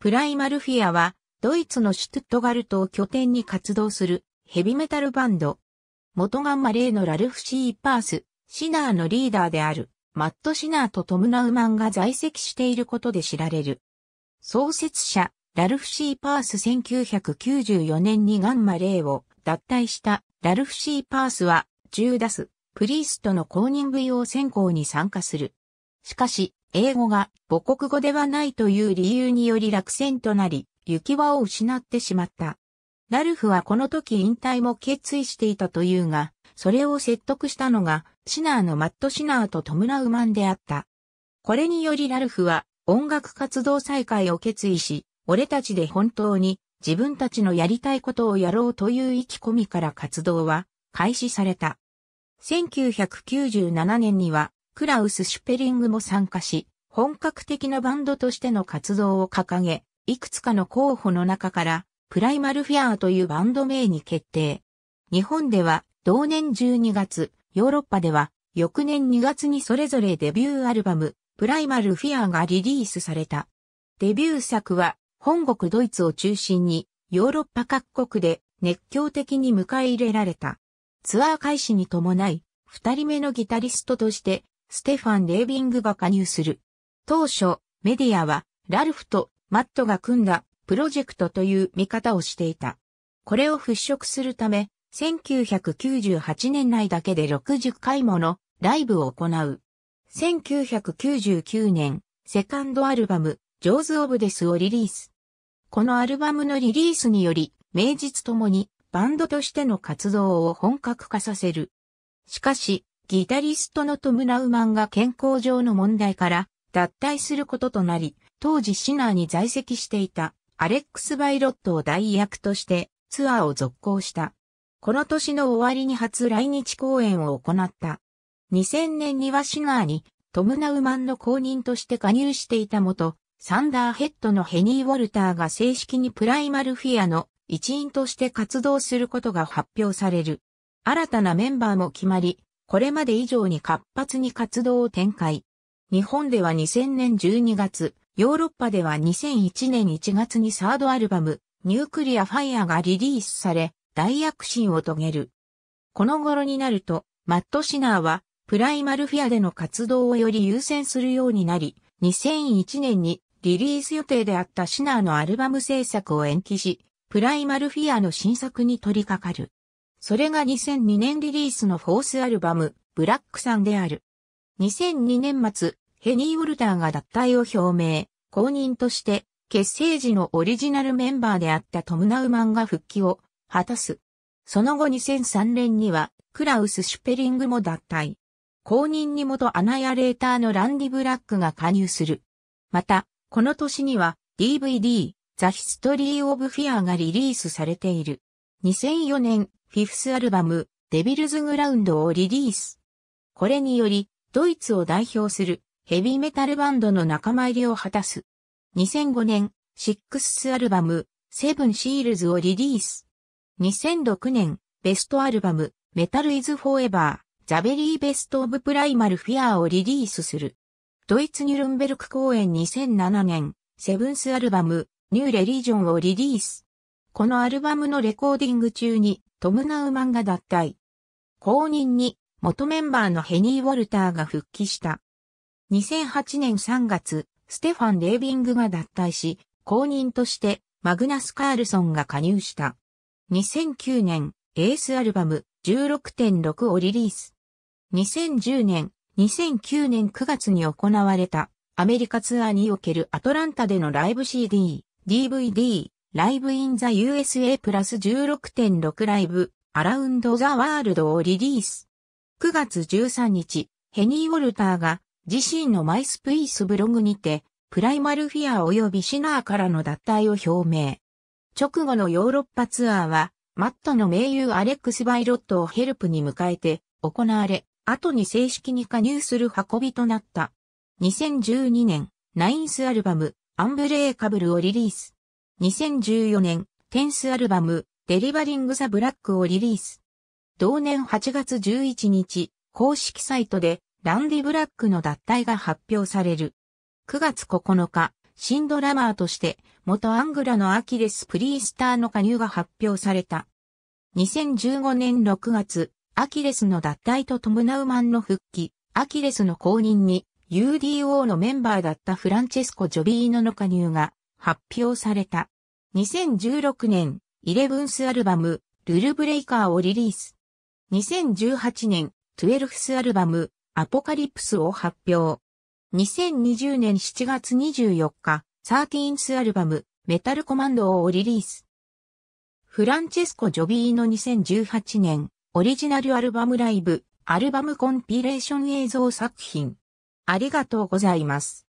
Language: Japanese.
プライマルフィアは、ドイツのシュトゥットガルトを拠点に活動するヘビメタルバンド。元ガンマレーのラルフ・シー・パース、シナーのリーダーである、マット・シナーとトム・ナウマンが在籍していることで知られる。創設者、ラルフ・シー・パース1994年にガンマレーを脱退したラルフ・シー・パースは、ジューダス、プリーストの公認舞踊選考に参加する。しかし、英語が母国語ではないという理由により落選となり、行き場を失ってしまった。ラルフはこの時引退も決意していたというが、それを説得したのが、シナーのマット・シナーとトムラウマンであった。これによりラルフは音楽活動再開を決意し、俺たちで本当に自分たちのやりたいことをやろうという意気込みから活動は開始された。1997年にはクラウス・シュペリングも参加し、本格的なバンドとしての活動を掲げ、いくつかの候補の中から、プライマルフィアーというバンド名に決定。日本では、同年12月、ヨーロッパでは、翌年2月にそれぞれデビューアルバム、プライマルフィアーがリリースされた。デビュー作は、本国ドイツを中心に、ヨーロッパ各国で熱狂的に迎え入れられた。ツアー開始に伴い、二人目のギタリストとして、ステファン・レービングが加入する。当初、メディアは、ラルフとマットが組んだプロジェクトという見方をしていた。これを払拭するため、1998年内だけで60回ものライブを行う。1999年、セカンドアルバム、ジョーズ・オブ・デスをリリース。このアルバムのリリースにより、名実ともにバンドとしての活動を本格化させる。しかし、ギタリストのトム・ナウマンが健康上の問題から脱退することとなり、当時シナーに在籍していたアレックス・バイロットを代役としてツアーを続行した。この年の終わりに初来日公演を行った。2000年にはシナーにトム・ナウマンの公認として加入していた元、サンダーヘッドのヘニー・ウォルターが正式にプライマルフィアの一員として活動することが発表される。新たなメンバーも決まり、これまで以上に活発に活動を展開。日本では2000年12月、ヨーロッパでは2001年1月にサードアルバム、ニュークリアファイアがリリースされ、大躍進を遂げる。この頃になると、マットシナーは、プライマルフィアでの活動をより優先するようになり、2001年にリリース予定であったシナーのアルバム制作を延期し、プライマルフィアの新作に取り掛かる。それが2002年リリースのフォースアルバム、ブラックさんである。2002年末、ヘニー・ウォルターが脱退を表明、公認として、結成時のオリジナルメンバーであったトム・ナウマンが復帰を果たす。その後2003年には、クラウス・シュペリングも脱退。公認に元アナアレーターのランディ・ブラックが加入する。また、この年には DVD、ザ・ヒストリー・オブ・フィアがリリースされている。2004年、フィフスアルバム、デビルズグラウンドをリリース。これにより、ドイツを代表するヘビーメタルバンドの仲間入りを果たす。2005年、シックスアルバム、セブンシールズをリリース。2006年、ベストアルバム、メタルイズフォーエバー、ザベリーベストオブプライマルフィアーをリリースする。ドイツニュルンベルク公演2007年、セブンスアルバム、ニューレリージョンをリリース。このアルバムのレコーディング中にトムナウマンが脱退。後任に元メンバーのヘニー・ウォルターが復帰した。2008年3月、ステファン・レービングが脱退し、後任としてマグナス・カールソンが加入した。2009年、エースアルバム16.6をリリース。2010年、2009年9月に行われたアメリカツアーにおけるアトランタでのライブ CD、DVD、ライブインザ USA プラス16.6ライブ、アラウンドザワールドをリリース。9月13日、ヘニー・ウォルターが自身のマイスプイースブログにて、プライマルフィア及びシナーからの脱退を表明。直後のヨーロッパツアーは、マットの盟友アレックス・バイロットをヘルプに迎えて行われ、後に正式に加入する運びとなった。2012年、ナインスアルバム、アンブレーカブルをリリース。2014年、テンスアルバム、デリバリング・ザ・ブラックをリリース。同年8月11日、公式サイトで、ランディ・ブラックの脱退が発表される。9月9日、新ドラマーとして、元アングラのアキレス・プリースターの加入が発表された。2015年6月、アキレスの脱退と伴うマンの復帰、アキレスの後任に、UDO のメンバーだったフランチェスコ・ジョビーノの加入が発表された。2016年、イレブンスアルバム、ルルブレイカーをリリース。2018年、トゥエルフスアルバム、アポカリプスを発表。2020年7月24日、サーティーンスアルバム、メタルコマンドをリリース。フランチェスコ・ジョビーの2018年、オリジナルアルバムライブ、アルバムコンピレーション映像作品。ありがとうございます。